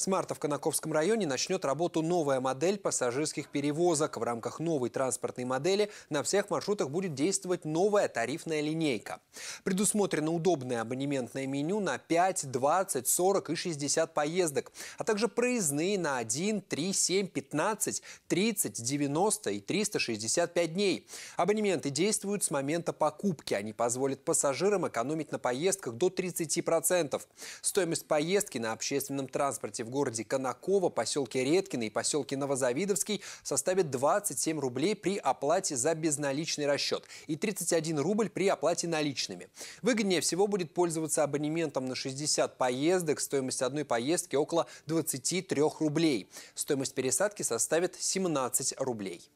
С марта в Конаковском районе начнет работу новая модель пассажирских перевозок. В рамках новой транспортной модели на всех маршрутах будет действовать новая тарифная линейка. Предусмотрено удобное абонементное меню на 5, 20, 40 и 60 поездок, а также проездные на 1, 3, 7, 15, 30, 90 и 365 дней. Абонементы действуют с момента покупки. Они позволят пассажирам экономить на поездках до 30%. Стоимость поездки на общественном транспорте в в городе Конаково, поселке Редкино и поселке Новозавидовский составит 27 рублей при оплате за безналичный расчет и 31 рубль при оплате наличными. Выгоднее всего будет пользоваться абонементом на 60 поездок. Стоимость одной поездки около 23 рублей. Стоимость пересадки составит 17 рублей.